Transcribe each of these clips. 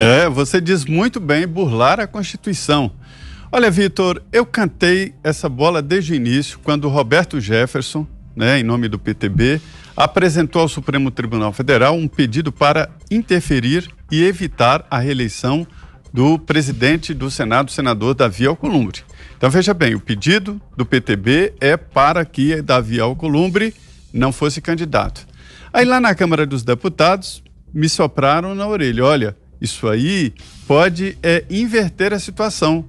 É, você diz muito bem burlar a Constituição. Olha, Vitor, eu cantei essa bola desde o início, quando o Roberto Jefferson, né, em nome do PTB, apresentou ao Supremo Tribunal Federal um pedido para interferir e evitar a reeleição do presidente do Senado, senador Davi Alcolumbre. Então, veja bem, o pedido do PTB é para que Davi Alcolumbre não fosse candidato. Aí, lá na Câmara dos Deputados, me sopraram na orelha: olha isso aí pode é, inverter a situação.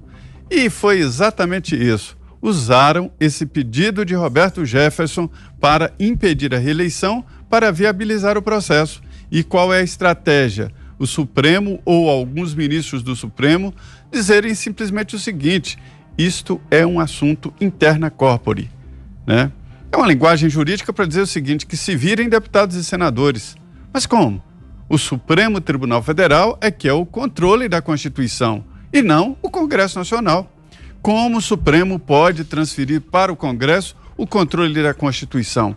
E foi exatamente isso. Usaram esse pedido de Roberto Jefferson para impedir a reeleição, para viabilizar o processo. E qual é a estratégia? O Supremo ou alguns ministros do Supremo dizerem simplesmente o seguinte: isto é um assunto interna corpore, né? É uma linguagem jurídica para dizer o seguinte: que se virem deputados e senadores. Mas como? O Supremo Tribunal Federal é que é o controle da Constituição e não o Congresso Nacional. Como o Supremo pode transferir para o Congresso o controle da Constituição?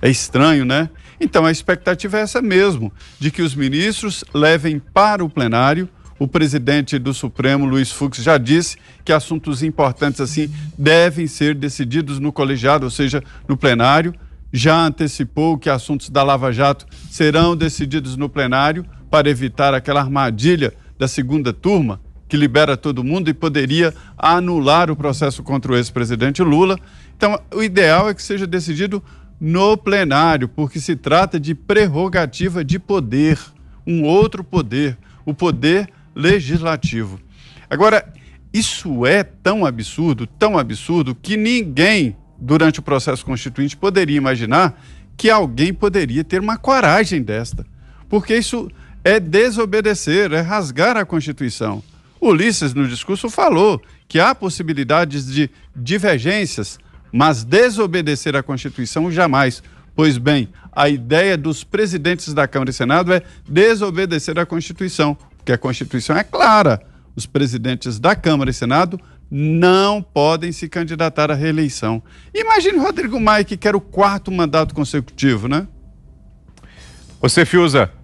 É estranho, né? Então a expectativa é essa mesmo, de que os ministros levem para o plenário. O presidente do Supremo, Luiz Fux, já disse que assuntos importantes assim devem ser decididos no colegiado, ou seja, no plenário já antecipou que assuntos da Lava Jato serão decididos no plenário para evitar aquela armadilha da segunda turma que libera todo mundo e poderia anular o processo contra o ex-presidente Lula. Então, o ideal é que seja decidido no plenário, porque se trata de prerrogativa de poder, um outro poder, o poder legislativo. Agora, isso é tão absurdo, tão absurdo, que ninguém durante o processo constituinte, poderia imaginar que alguém poderia ter uma coragem desta, porque isso é desobedecer, é rasgar a Constituição. Ulisses, no discurso, falou que há possibilidades de divergências, mas desobedecer a Constituição jamais. Pois bem, a ideia dos presidentes da Câmara e Senado é desobedecer a Constituição, porque a Constituição é clara. Os presidentes da Câmara e Senado não podem se candidatar à reeleição. Imagine Rodrigo Maia, que quer o quarto mandato consecutivo, né? Você, Fiuza,